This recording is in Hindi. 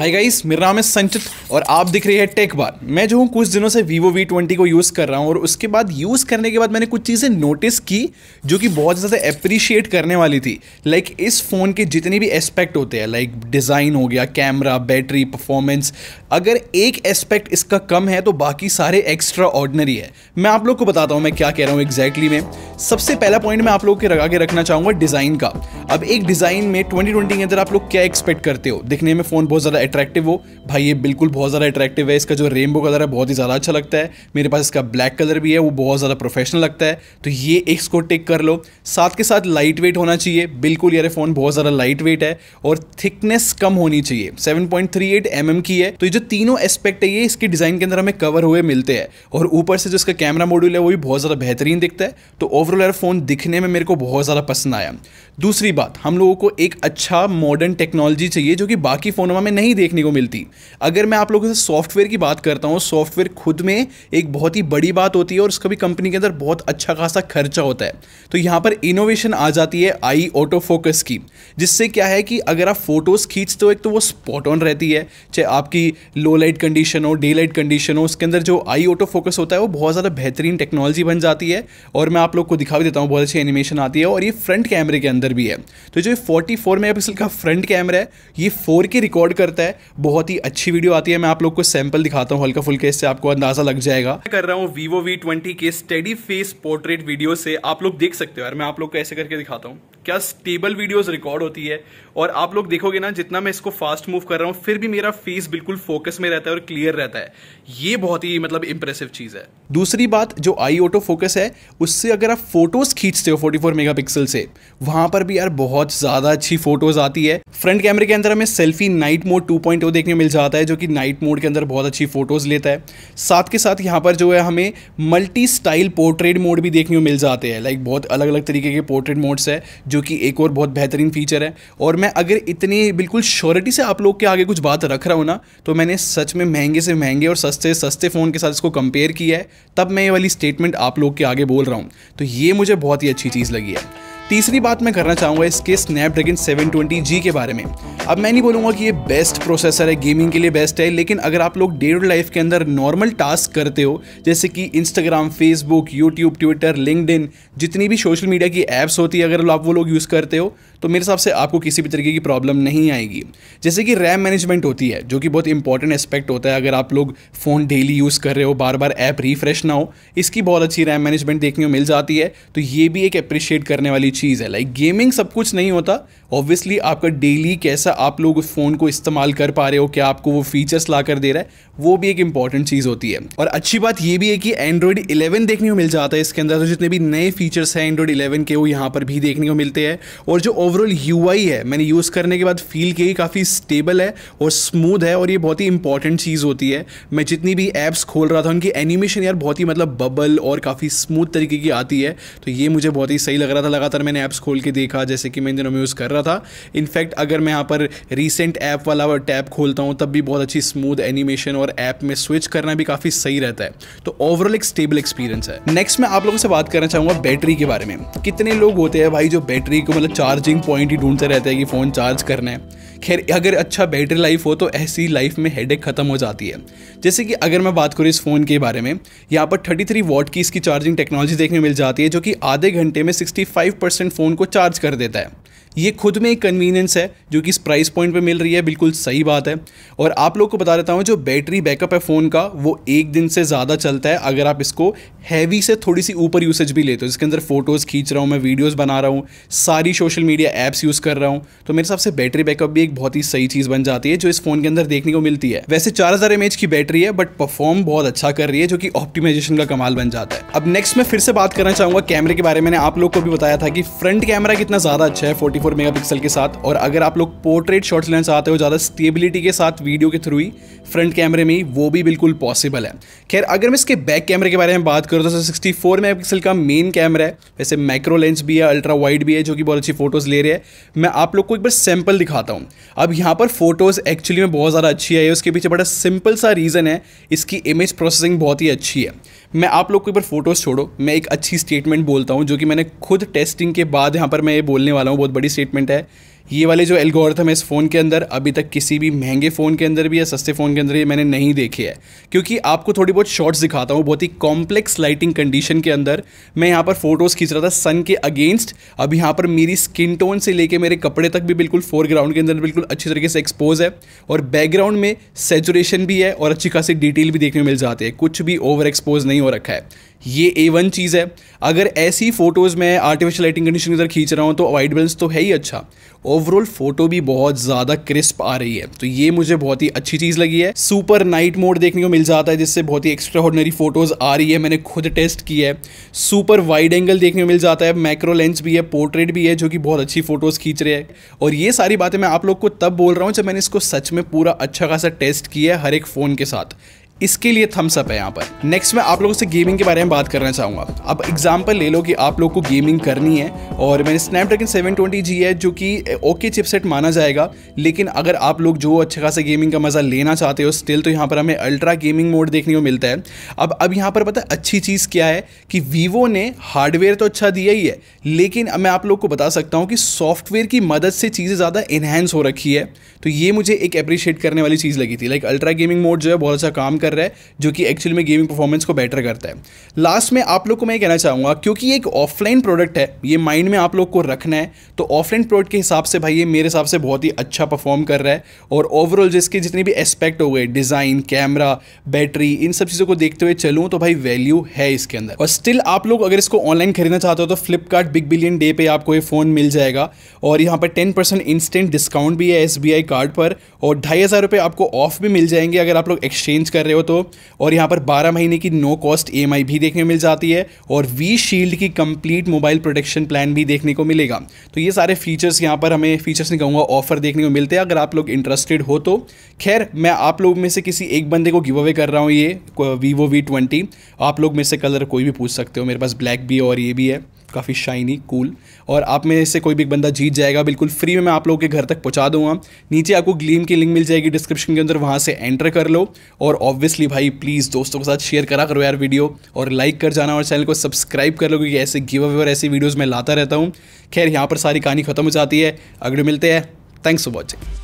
हाय गाइस मेरा नाम है संचित और आप दिख रही है टेक बार मैं जो हूँ कुछ दिनों से वीवो वी ट्वेंटी को यूज़ कर रहा हूँ और उसके बाद यूज़ करने के बाद मैंने कुछ चीज़ें नोटिस की जो कि बहुत ज़्यादा अप्रिशिएट करने वाली थी लाइक like, इस फ़ोन के जितने भी एस्पेक्ट होते हैं लाइक डिज़ाइन हो गया कैमरा बैटरी परफॉर्मेंस अगर एक एस्पेक्ट इसका कम है तो बाकी सारे एक्स्ट्रा ऑर्डनरी है मैं आप लोग को बताता हूँ मैं क्या कह रहा हूँ एग्जैक्टली exactly में सबसे पहला पॉइंट मैं आप लोग के लगा के रखना चाहूँगा डिज़ाइन का अब एक डिज़ाइन में ट्वेंटी के अंदर आप लोग क्या एक्सपेक्ट करते हो दिखने में फ़ोन बहुत ज़्यादा अट्रैक्टिव हो भाई ये बिल्कुल बहुत ज़्यादा अट्रैक्टिव है इसका जो रेनबो कलर है बहुत ही ज़्यादा अच्छा लगता है मेरे पास इसका ब्लैक कलर भी है वो बहुत ज़्यादा प्रोफेशनल लगता है तो ये एक टिक कर लो साथ के साथ लाइट वेट होना चाहिए बिल्कुल यार फ़ोन बहुत ज़्यादा लाइट वेट है और थिकनेस कम होनी चाहिए seven point three eight M M की है तो ये जो तीनों एस्पेक्ट है ये इसके डिज़ाइन के अंदर हमें कवर हुए मिलते हैं और ऊपर से जो इसका कैमरा मॉड्यूल है वो भी बहुत ज़्यादा बेहतरीन दिखता है तो ओवरऑल यार फ़ोन दिखने में मेरे को बहुत ज़्यादा पसंद आया दूसरी बात हम लोगों को एक अच्छा मॉडर्न टेक्नोलॉजी चाहिए जो कि बाकी फ़ोनों में नहीं देखने को मिलती अगर मैं आप लोगों से सॉफ्टवेयर की बात करता हूँ सॉफ्टवेयर खुद में एक बहुत ही बड़ी बात होती है और उसका भी कंपनी के अंदर बहुत अच्छा खासा खर्चा होता है तो यहाँ पर इनोवेशन आ जाती है आई ऑटो फोकस की जिससे क्या है कि अगर आप फोटोज़ खींचते हो एक तो वो स्पॉट ऑन रहती है चाहे आपकी लो लाइट कंडीशन हो डे लाइट कंडीशन हो उसके अंदर जो आई ऑटो फोकस होता है वो बहुत ज़्यादा बेहतरीन टेक्नोलॉजी बन जाती है और मैं आप लोग को दिखा भी देता हूँ बहुत अच्छी एनिमेशन आती है और ये फ्रंट कैमरे के अंदर भी है तो जो फोर्टी फोर मेगा का फ्रंट कैमरा है ये फोर के रिकॉर्ड करता होता है बहुत ही अच्छी वीडियो आती है मैं आप लोग को सैंपल दिखाता हूँ हल्का फुल्के इससे आपको अंदाजा लग जाएगा मैं कर रहा हूँ वीवो वी ट्वेंटी के स्टडी फेस पोर्ट्रेट वीडियो से आप लोग देख सकते हो यार मैं आप लोग को ऐसे करके दिखाता हूँ क्या स्टेबल वीडियोस रिकॉर्ड होती है और आप लोग देखोगे ना जितना मैं इसको फास्ट मूव कर रहा हूँ फिर भी मेरा फेस बिल्कुल फोकस में रहता है और क्लियर रहता है ये बहुत ही मतलब इंप्रेसिव चीज़ है दूसरी बात जो आई ऑटो फोकस है उससे अगर आप फोटोज खींचते हो 44 मेगापिक्सल से वहां पर भी यार बहुत ज़्यादा अच्छी फोटोज आती है फ्रंट कैमरे के अंदर हमें सेल्फी नाइट मोड टू देखने मिल जाता है जो कि नाइट मोड के अंदर बहुत अच्छी फोटोज लेता है साथ के साथ यहाँ पर जो है हमें मल्टी स्टाइल पोर्ट्रेट मोड भी देखने को मिल जाते हैं लाइक बहुत अलग अलग तरीके के पोर्ट्रेट मोड्स है जो कि एक और बहुत बेहतरीन फीचर है और मैं अगर इतनी बिल्कुल श्योरिटी से आप लोग के आगे कुछ बात रख रहा हूँ ना तो मैंने सच में महंगे से महंगे और सस्ते सस्ते फ़ोन के साथ इसको कंपेयर किया है तब मैं ये वाली स्टेटमेंट आप लोग के आगे बोल रहा हूँ तो ये मुझे बहुत ही अच्छी चीज़ लगी है तीसरी बात मैं करना चाहूँगा इसके स्नैपड्रैगन 720G के बारे में अब मैं नहीं बोलूँगा कि ये बेस्ट प्रोसेसर है गेमिंग के लिए बेस्ट है लेकिन अगर आप लोग डे टू लाइफ के अंदर नॉर्मल टास्क करते हो जैसे कि Instagram Facebook YouTube Twitter LinkedIn जितनी भी सोशल मीडिया की ऐप्स होती है अगर आप वो लोग यूज़ करते हो तो मेरे हिसाब से आपको किसी भी तरीके की प्रॉब्लम नहीं आएगी जैसे कि रैम मैनेजमेंट होती है जो कि बहुत इंपॉर्टेंट एस्पेक्ट होता है अगर आप लोग फ़ोन डेली यूज़ कर रहे हो बार बार ऐप रिफ्रेश ना हो इसकी बहुत अच्छी रैम मैनेजमेंट देखने को मिल जाती है तो ये भी एक अप्रिशिएट करने वाली चीज़ है लाइक गेमिंग सब कुछ नहीं होता ऑब्वियसली आपका डेली कैसा आप लोग उस फ़ोन को इस्तेमाल कर पा रहे हो क्या आपको वो फीचर्स ला कर दे रहा है वो भी एक इंपॉर्टेंट चीज़ होती है और अच्छी बात ये भी है कि एंड्रॉयड 11 देखने को मिल जाता है इसके अंदर तो जितने भी नए फीचर्स हैं एंड्रॉयड 11 के वो यहाँ पर भी देखने को मिलते हैं और जो ओवरऑल यू है मैंने यूज़ करने के बाद फील की काफ़ी स्टेबल है और स्मूथ है और ये बहुत ही इंपॉर्टेंट चीज़ होती है मैं जितनी भी ऐप्स खोल रहा था उनकी एनिमेशन यार बहुत ही मतलब बबल और काफ़ी स्मूथ तरीके की आती है तो ये मुझे बहुत ही सही लग रहा था लगातार मैंने ऐप्स खोल के देखा जैसे कि मैं इन दिनों में यूज़ कर रहा था इनफैक्ट अगर मैं यहाँ पर रिसेंट ऐप वाला टैब खोलता हूँ तब भी बहुत अच्छी स्मूथ एनिमेशन और और ऐप में स्विच करना भी काफ़ी सही रहता है तो ओवरऑल एक स्टेबल एक्सपीरियंस है नेक्स्ट मैं आप लोगों से बात करना चाहूंगा बैटरी के बारे में कितने लोग होते हैं भाई जो बैटरी को मतलब चार्जिंग पॉइंट ही ढूंढते रहते हैं कि फ़ोन चार्ज करना है खैर अगर अच्छा बैटरी लाइफ हो तो ऐसी लाइफ में हेडेक ख़त्म हो जाती है जैसे कि अगर मैं बात करूँ इस फ़ोन के बारे में यहाँ पर 33 वॉट की इसकी चार्जिंग टेक्नोलॉजी देखने मिल जाती है जो कि आधे घंटे में 65 परसेंट फ़ोन को चार्ज कर देता है ये खुद में एक कन्वीनियंस है जो कि इस प्राइस पॉइंट पे मिल रही है बिल्कुल सही बात है और आप लोग को बता देता हूँ जो बैटरी बैकअप है फ़ोन का वो एक दिन से ज़्यादा चलता है अगर आप इसको हैवी से थोड़ी सी ऊपर यूसेज भी लेते हो जिसके अंदर फ़ोटोज़ खींच रहा हूँ मैं वीडियोज़ बना रहा हूँ सारी सोशल मीडिया ऐप्स यूज़ कर रहा हूँ तो मेरे हिसाब से बैटरी बैकअप भी एक बहुत ही सही चीज़ बन जाती है जो इस फ़ोन के अंदर देखने को मिलती है वैसे चार हज़ार की बैटरी है बट परफॉर्म बहुत अच्छा कर रही है जो कि ऑप्टिमाइजेशन का कमाल बन जाता है अब नेक्स्ट मैं फिर से बात करना चाहूँगा कैमरे के बारे में आप लोग को भी बताया था कि फ्रंट कैमरा कितना ज़्यादा अच्छा है फोर्टी फोर मेगा पिक्सल के साथ और अगर आप लोग पोर्ट्रेट शॉट्स लेना चाहते हो ज़्यादा स्टेबिलिटी के साथ वीडियो के थ्रू ही फ्रंट कैमरे में वो भी बिल्कुल पॉसिबल है खैर अगर मैं इसके बैक कैमरे के बारे में बात करूँ तो sixty four megapixel main मेन कैमरा है वैसे माइक्रो लेंस भी है अल्ट्रा वाइड भी है जो कि बहुत अच्छी फोटोज़ ले रहे हैं मैं आप लोग को एक बार सैम्पल दिखाता हूँ अब यहाँ पर फोटोज़ एक्चुअली में बहुत ज़्यादा अच्छी आई है उसके पीछे बड़ा सिंपल सा रीज़न है इसकी इमेज प्रोसेसिंग बहुत ही अच्छी है मैं आप लोग को एक बार फोटोज़ छोड़ो मैं एक अच्छी स्टेटमेंट बोलता हूँ जो कि मैंने खुद टेस्टिंग के बाद यहाँ पर मैं ये बोलने वाला हूँ बहुत बड़ी स्टेटमेंट है ये वाले जो एल्गोरिथम है इस फ़ोन के अंदर अभी तक किसी भी महंगे फ़ोन के अंदर भी या सस्ते फ़ोन के अंदर ये मैंने नहीं देखे है क्योंकि आपको थोड़ी बहुत शॉर्ट्स दिखाता हूँ बहुत ही कॉम्प्लेक्स लाइटिंग कंडीशन के अंदर मैं यहाँ पर फोटोज़ खींच रहा था सन के अगेंस्ट अब यहाँ पर मेरी स्किन टोन से लेके मेरे कपड़े तक भी बिल्कुल फोरग्राउंड के अंदर बिल्कुल अच्छी तरीके से एक्सपोज है और बैकग्राउंड में सेचुरेशन भी है और अच्छी खासी डिटेल भी देखने मिल जाती है कुछ भी ओवर एक्सपोज नहीं हो रखा है ये ए वन चीज़ है अगर ऐसी फ़ोटोज़ मैं आर्टिफिशियल लाइटिंग कंडीशन के अंदर खींच रहा हूँ तो वाइट बैलेंस तो है ही अच्छा ओवरऑल फ़ोटो भी बहुत ज़्यादा क्रिस्प आ रही है तो ये मुझे बहुत ही अच्छी चीज़ लगी है सुपर नाइट मोड देखने को मिल जाता है जिससे बहुत ही एक्स्ट्रा ऑर्डनरी फ़ोटोज़ आ रही है मैंने खुद टेस्ट की है सुपर वाइड एंगल देखने को मिल जाता है मैक्रो लेंस भी है पोर्ट्रेट भी है जो कि बहुत अच्छी फ़ोटोज़ खींच रहे हैं और ये सारी बातें मैं आप लोग को तब बोल रहा हूँ जब मैंने इसको सच में पूरा अच्छा खासा टेस्ट किया है हर एक फ़ोन के साथ इसके लिए थम्स अप है यहाँ पर नेक्स्ट मैं आप लोगों से गेमिंग के बारे में बात करना चाहूँगा अब एग्जाम्पल ले लो कि आप लोग को गेमिंग करनी है और मैंने स्नैपड्रैगन सेवन ट्वेंटी जी है जो कि ओके चिपसेट माना जाएगा लेकिन अगर आप लोग जो अच्छा खासा गेमिंग का मज़ा लेना चाहते हो स्टिल तो यहाँ पर हमें अल्ट्रा गेमिंग मोड देखने को मिलता है अब अब यहाँ पर पता है अच्छी चीज़ क्या है कि वीवो ने हार्डवेयर तो अच्छा दिया ही है लेकिन मैं आप लोग को बता सकता हूँ कि सॉफ्टवेयर की मदद से चीज़ें ज़्यादा इन्हेंस हो रखी है तो ये मुझे एक अप्रिशिएट करने वाली चीज़ लगी थी लाइक अल्ट्रा गेमिंग मोड जो है बहुत अच्छा काम कर कर रहा है जो कि एक्चुअली में गेमिंग परफॉर्मेंस को बेटर करता है लास्ट में आप लोग को मैं ये कहना चाहूँगा क्योंकि एक ऑफलाइन प्रोडक्ट है ये माइंड में आप लोग को रखना है तो ऑफलाइन प्रोडक्ट के हिसाब से भाई ये मेरे हिसाब से बहुत ही अच्छा परफॉर्म कर रहा है और ओवरऑल जिसके जितने भी एस्पेक्ट हो गए डिज़ाइन कैमरा बैटरी इन सब चीज़ों को देखते हुए चलूँ तो भाई वैल्यू है इसके अंदर और स्टिल आप लोग अगर इसको ऑनलाइन खरीदना चाहते हो तो फ्लिपकार्ट बिग बिलियन डे पर आपको ये फ़ोन मिल जाएगा और यहाँ पर टेन परसेंट इंस्टेंट डिस्काउंट भी है एस कार्ड पर और ढाई हज़ार रुपये आपको ऑफ भी मिल जाएंगे अगर आप लोग एक्सचेंज कर रहे हो हो तो और यहाँ पर 12 महीने की नो कॉस्ट ई भी देखने मिल जाती है और वी शील्ड की कंप्लीट मोबाइल प्रोटेक्शन प्लान भी देखने को मिलेगा तो ये सारे फीचर्स यहाँ पर हमें फीचर्स नहीं कहूँगा ऑफर देखने को मिलते हैं अगर आप लोग इंटरेस्टेड हो तो खैर मैं आप लोग में से किसी एक बंदे को गिव अवे कर रहा हूँ ये वीवो वी आप लोग में से कलर कोई भी पूछ सकते हो मेरे पास ब्लैक भी और ये भी है काफ़ी शाइनी कूल और आप में से कोई भी एक बंदा जीत जाएगा बिल्कुल फ्री में मैं आप लोगों के घर तक पहुंचा दूंगा नीचे आपको ग्लीम की लिंक मिल जाएगी डिस्क्रिप्शन के अंदर वहाँ से एंटर कर लो और ऑब्वियसली भाई प्लीज़ दोस्तों के साथ शेयर करा करो यार वीडियो और लाइक कर जाना और चैनल को सब्सक्राइब कर लो क्योंकि ऐसे गिव अवे और ऐसी वीडियोज़ मैं लाता रहता हूँ खैर यहाँ पर सारी कहानी खत्म हो जाती है अगले मिलते हैं थैंक्स फॉर वॉचिंग